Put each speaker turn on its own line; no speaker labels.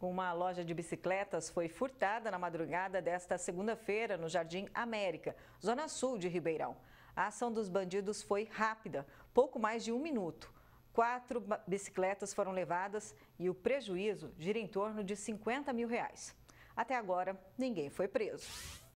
Uma loja de bicicletas foi furtada na madrugada desta segunda-feira no Jardim América, zona sul de Ribeirão. A ação dos bandidos foi rápida, pouco mais de um minuto. Quatro bicicletas foram levadas e o prejuízo gira em torno de 50 mil reais. Até agora, ninguém foi preso.